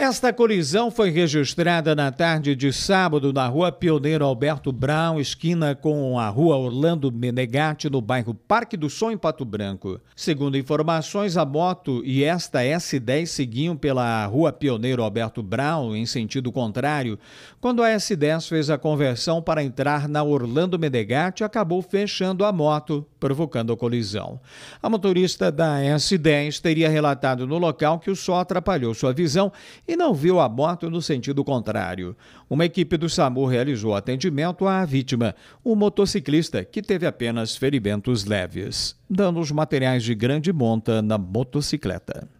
Esta colisão foi registrada na tarde de sábado na rua Pioneiro Alberto Brown, esquina com a rua Orlando Menegatti, no bairro Parque do Som, em Pato Branco. Segundo informações, a moto e esta S10 seguiam pela rua Pioneiro Alberto Brown, em sentido contrário, quando a S10 fez a conversão para entrar na Orlando Menegatti, acabou fechando a moto, provocando a colisão. A motorista da S10 teria relatado no local que o sol atrapalhou sua visão e não viu a moto no sentido contrário. Uma equipe do SAMU realizou atendimento à vítima, um motociclista que teve apenas ferimentos leves, danos materiais de grande monta na motocicleta.